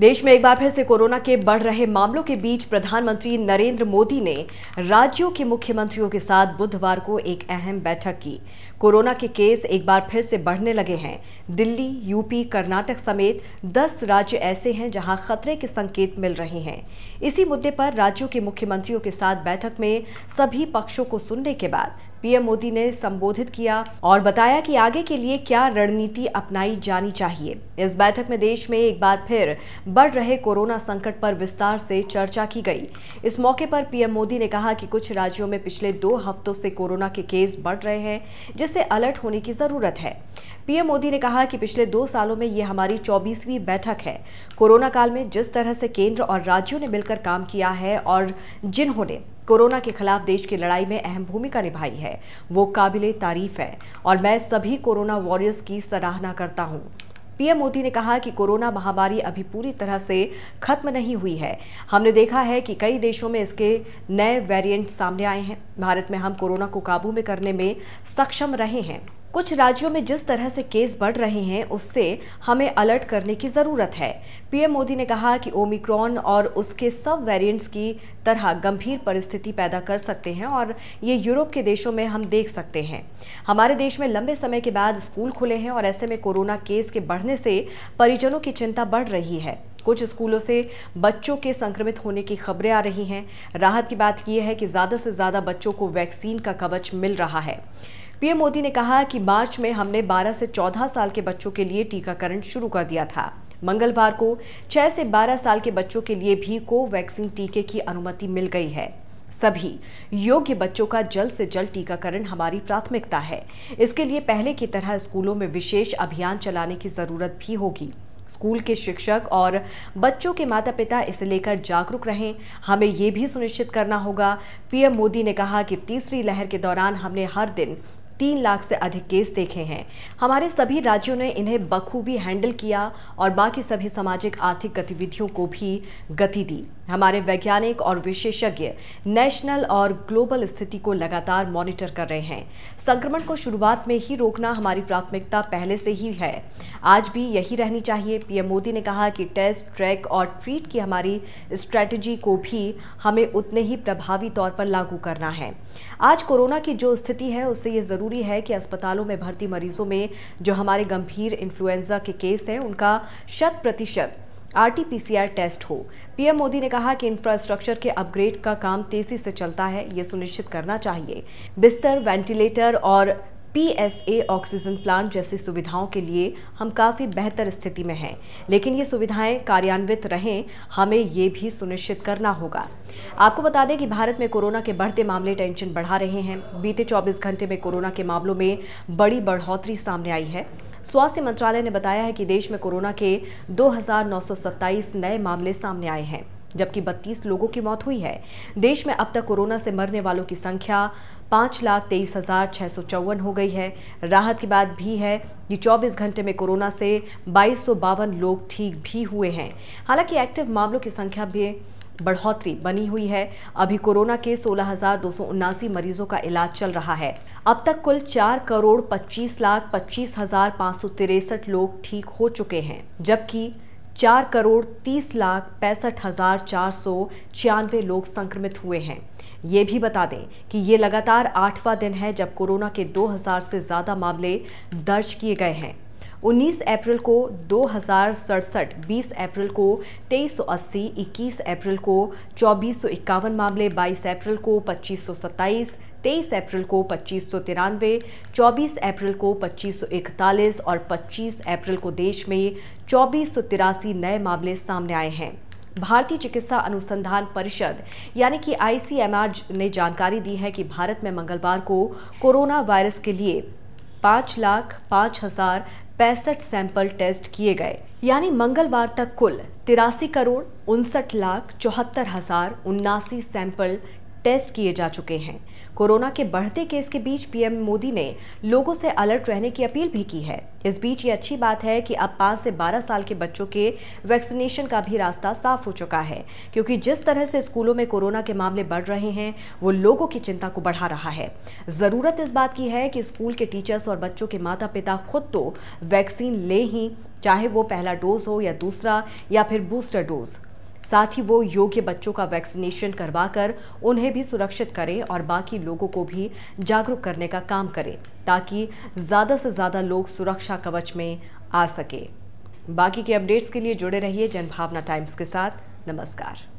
देश में एक बार फिर से कोरोना के बढ़ रहे मामलों के बीच प्रधानमंत्री नरेंद्र मोदी ने राज्यों के मुख्यमंत्रियों के साथ बुधवार को एक अहम बैठक की कोरोना के केस एक बार फिर से बढ़ने लगे हैं दिल्ली यूपी कर्नाटक समेत 10 राज्य ऐसे हैं जहां खतरे के संकेत मिल रहे हैं इसी मुद्दे पर राज्यों के मुख्यमंत्रियों के साथ बैठक में सभी पक्षों को सुनने के बाद पीएम मोदी ने संबोधित किया और बताया कि आगे के लिए क्या रणनीति अपनाई जानी चाहिए इस बैठक में देश में एक बार फिर बढ़ रहे कोरोना संकट पर विस्तार से चर्चा की गई इस मौके पर पीएम मोदी ने कहा कि कुछ राज्यों में पिछले दो हफ्तों से कोरोना के केस बढ़ रहे हैं जिससे अलर्ट होने की जरूरत है पीएम मोदी ने कहा कि पिछले दो सालों में ये हमारी चौबीसवीं बैठक है कोरोना काल में जिस तरह से केंद्र और राज्यों ने मिलकर काम किया है और जिन्होंने कोरोना के खिलाफ देश की लड़ाई में अहम भूमिका निभाई है वो काबिल तारीफ है और मैं सभी कोरोना वॉरियर्स की सराहना करता हूँ पीएम मोदी ने कहा कि कोरोना महामारी अभी पूरी तरह से खत्म नहीं हुई है हमने देखा है कि कई देशों में इसके नए वेरिएंट सामने आए हैं भारत में हम कोरोना को काबू में करने में सक्षम रहे हैं कुछ राज्यों में जिस तरह से केस बढ़ रहे हैं उससे हमें अलर्ट करने की ज़रूरत है पीएम मोदी ने कहा कि ओमिक्रॉन और उसके सब वेरिएंट्स की तरह गंभीर परिस्थिति पैदा कर सकते हैं और ये यूरोप के देशों में हम देख सकते हैं हमारे देश में लंबे समय के बाद स्कूल खुले हैं और ऐसे में कोरोना केस के बढ़ने से परिजनों की चिंता बढ़ रही है कुछ स्कूलों से बच्चों के संक्रमित होने की खबरें आ रही हैं राहत की बात यह है कि ज़्यादा से ज़्यादा बच्चों को वैक्सीन का कवच मिल रहा है पीएम मोदी ने कहा कि मार्च में हमने 12 से 14 साल के बच्चों के लिए टीकाकरण शुरू कर दिया था मंगलवार को 6 से 12 साल के बच्चों के लिए भी कोवैक्सीन टीके की अनुमति मिल गई है सभी योग्य बच्चों का जल्द से जल्द टीकाकरण हमारी प्राथमिकता है इसके लिए पहले की तरह स्कूलों में विशेष अभियान चलाने की ज़रूरत भी होगी स्कूल के शिक्षक और बच्चों के माता पिता इसे लेकर जागरूक रहें हमें ये भी सुनिश्चित करना होगा पीएम मोदी ने कहा कि तीसरी लहर के दौरान हमने हर दिन तीन लाख से अधिक केस देखे हैं हमारे सभी राज्यों ने इन्हें बखूबी हैंडल किया और बाकी सभी सामाजिक आर्थिक गतिविधियों को भी गति दी हमारे वैज्ञानिक और विशेषज्ञ नेशनल और ग्लोबल स्थिति को लगातार मॉनिटर कर रहे हैं संक्रमण को शुरुआत में ही रोकना हमारी प्राथमिकता पहले से ही है आज भी यही रहनी चाहिए पीएम मोदी ने कहा कि टेस्ट ट्रैक और ट्रीट की हमारी स्ट्रैटेजी को भी हमें उतने ही प्रभावी तौर पर लागू करना है आज कोरोना की जो स्थिति है उससे ये जरूर ज़रूरी है कि अस्पतालों में भर्ती मरीजों में जो हमारे गंभीर इन्फ्लुएंजा के केस हैं उनका शत प्रतिशत आरटीपीसीआर टेस्ट हो पीएम मोदी ने कहा कि इंफ्रास्ट्रक्चर के अपग्रेड का काम तेजी से चलता है ये सुनिश्चित करना चाहिए बिस्तर वेंटिलेटर और पीएसए ऑक्सीजन प्लांट जैसी सुविधाओं के लिए हम काफ़ी बेहतर स्थिति में हैं लेकिन ये सुविधाएं कार्यान्वित रहें हमें ये भी सुनिश्चित करना होगा आपको बता दें कि भारत में कोरोना के बढ़ते मामले टेंशन बढ़ा रहे हैं बीते 24 घंटे में कोरोना के मामलों में बड़ी बढ़ोतरी सामने आई है स्वास्थ्य मंत्रालय ने बताया है कि देश में कोरोना के दो नए मामले सामने आए हैं जबकि 32 लोगों की मौत हुई है देश में अब तक कोरोना से मरने वालों की संख्या पाँच लाख तेईस हजार छः सौ चौवन हो गई है राहत की बात भी है कि 24 घंटे में कोरोना से बाईस लोग ठीक भी हुए हैं हालांकि एक्टिव मामलों की संख्या भी बढ़ोतरी बनी हुई है अभी कोरोना के सोलह मरीजों का इलाज चल रहा है अब तक कुल चार करोड़ पच्चीस लाख पच्चीस हजार पाँच सौ तिरसठ लोग ठीक हो चुके हैं जबकि चार करोड़ तीस लाख पैंसठ हज़ार चार सौ छियानवे लोग संक्रमित हुए हैं ये भी बता दें कि ये लगातार आठवां दिन है जब कोरोना के 2000 से ज़्यादा मामले दर्ज किए गए हैं 19 अप्रैल को दो हज़ार सड़सठ बीस अप्रैल को तेईस सौ अस्सी इक्कीस अप्रैल को चौबीस सौ इक्यावन मामले बाईस अप्रैल को पच्चीस सौ सत्ताईस तेईस अप्रैल को पच्चीस सौ तिरानवे चौबीस अप्रैल को पच्चीस सौ इकतालीस और पच्चीस अप्रैल को देश में चौबीस सौ तिरासी नए मामले सामने आए हैं भारतीय चिकित्सा अनुसंधान परिषद यानी कि आईसीएमआर ने जानकारी दी है कि भारत में मंगलवार को कोरोना वायरस के लिए पाँच लाख पाँच हजार पैंसठ सैंपल टेस्ट किए गए यानी मंगलवार तक कुल तिरासी करोड़ उनसठ लाख चौहत्तर हजार उन्नासी सैंपल टेस्ट किए जा चुके हैं कोरोना के बढ़ते केस के बीच पीएम मोदी ने लोगों से अलर्ट रहने की अपील भी की है इस बीच ये अच्छी बात है कि अब पाँच से बारह साल के बच्चों के वैक्सीनेशन का भी रास्ता साफ हो चुका है क्योंकि जिस तरह से स्कूलों में कोरोना के मामले बढ़ रहे हैं वो लोगों की चिंता को बढ़ा रहा है ज़रूरत इस बात की है कि स्कूल के टीचर्स और बच्चों के माता पिता खुद तो वैक्सीन ले ही चाहे वो पहला डोज हो या दूसरा या फिर बूस्टर डोज साथ ही वो योग्य बच्चों का वैक्सीनेशन करवाकर उन्हें भी सुरक्षित करें और बाकी लोगों को भी जागरूक करने का काम करें ताकि ज़्यादा से ज़्यादा लोग सुरक्षा कवच में आ सके बाकी के अपडेट्स के लिए जुड़े रहिए जनभावना टाइम्स के साथ नमस्कार